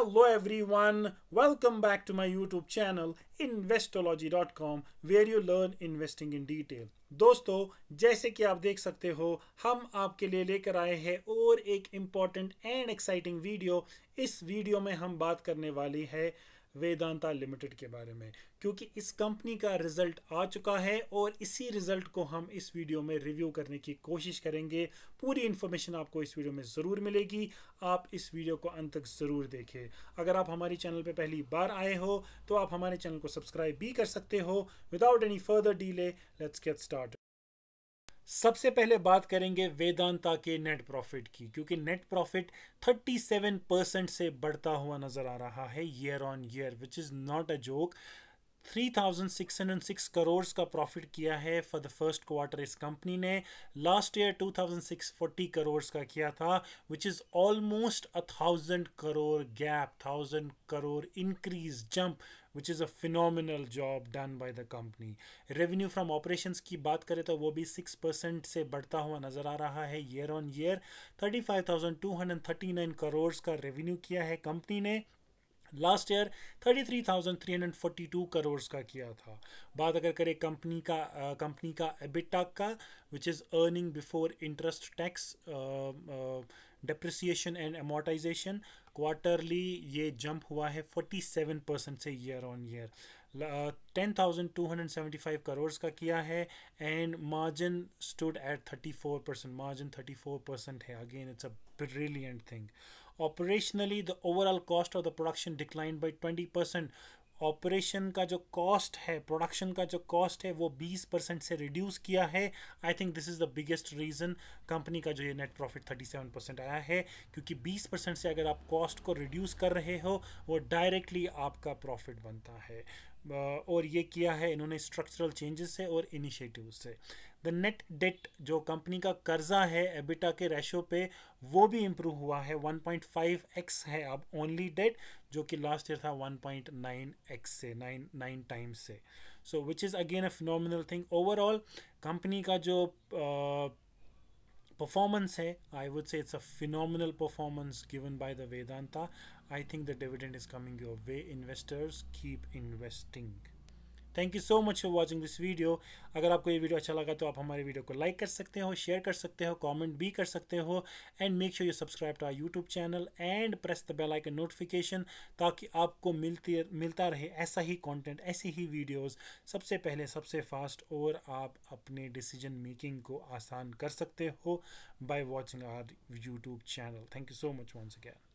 Hello everyone, welcome back to my YouTube channel investology.com where you learn investing in detail. दोस्तों जैसे कि आप देख सकते हो हम आपके लिए लेकर आए हैं और एक इम्पॉर्टेंट एंड एक्साइटिंग वीडियो इस वीडियो में हम बात करने वाली है वेदांता लिमिटेड के बारे में क्योंकि इस कंपनी का रिज़ल्ट आ चुका है और इसी रिज़ल्ट को हम इस वीडियो में रिव्यू करने की कोशिश करेंगे पूरी इन्फॉर्मेशन आपको इस वीडियो में ज़रूर मिलेगी आप इस वीडियो को अंत तक ज़रूर देखें अगर आप हमारे चैनल पर पहली बार आए हो तो आप हमारे चैनल को सब्सक्राइब भी कर सकते हो without any further delay let's get start सबसे पहले बात करेंगे वेदांता के नेट प्रॉफिट की क्योंकि नेट प्रॉफिट 37 परसेंट से बढ़ता हुआ नज़र आ रहा है year on year which is not a joke 3,606 crore का प्रॉफिट किया है फॉर द फर्स्ट क्वार्टर इस कंपनी ने लास्ट ईयर 2,640 करोड़ का किया था which is almost a thousand crore gap thousand crore increase jump which is a phenomenal job done by the company. Revenue from operations की बात करें तो वो भी 6% से बढ़ता हुआ नज़र आ रहा है year on year 35,239 करोड़ का रेवेन्यू किया है कंपनी ने लास्ट ईयर 33,342 करोड़ का किया था बात अगर करें कंपनी का कंपनी का एबिटा का which is earning before interest tax depreciation and amortisation quarterly ये जंप हुआ है 47 परसेंट से year on year ten thousand two hundred seventy five crore का किया है and margin stood at thirty four percent margin thirty four percent है again it's a brilliant thing the overall cost of the production decline by twenty percent operation का जो cost है production का जो cost है वो 20 परसेंट से reduce किया है I think this is the biggest reason company का जो ये नेट प्रॉफिट 37 परसेंट आया है क्योंकि 20 परसेंट से अगर आप कॉस्ट को रिड्यूस कर रहे हो वो डायरेक्टली आपका प्रॉफिट बनता है और ये किया है इन्होंने स्ट्रक्चरल चेंजेस से और इनिशिएटिव से द नेट डेट जो कंपनी का कर्जा है एबिटा के रेशो पे वो भी इम्प्रूव हुआ है 1.5x एक्स है अब ओनली डेट जो कि लास्ट ईयर था 1.9x एक्स से नाइन नाइन टाइम्स से so which is again a phenomenal thing overall company का जो uh, performance hai i would say it's a phenomenal performance given by the vedanta i think the dividend is coming your way investors keep investing thank you so much for watching this video अगर आपको ये video अच्छा लगा तो आप हमारे video को like कर सकते हो शेयर कर सकते हो कॉमेंट भी कर सकते हो and make sure you subscribe to our YouTube channel and press the bell icon notification ताकि आपको मिलती मिलता रहे ऐसा ही कॉन्टेंट ऐसी ही वीडियोज़ सबसे पहले सबसे फास्ट और आप अपने डिसीजन मेकिंग को आसान कर सकते हो by watching our YouTube channel thank you so much once again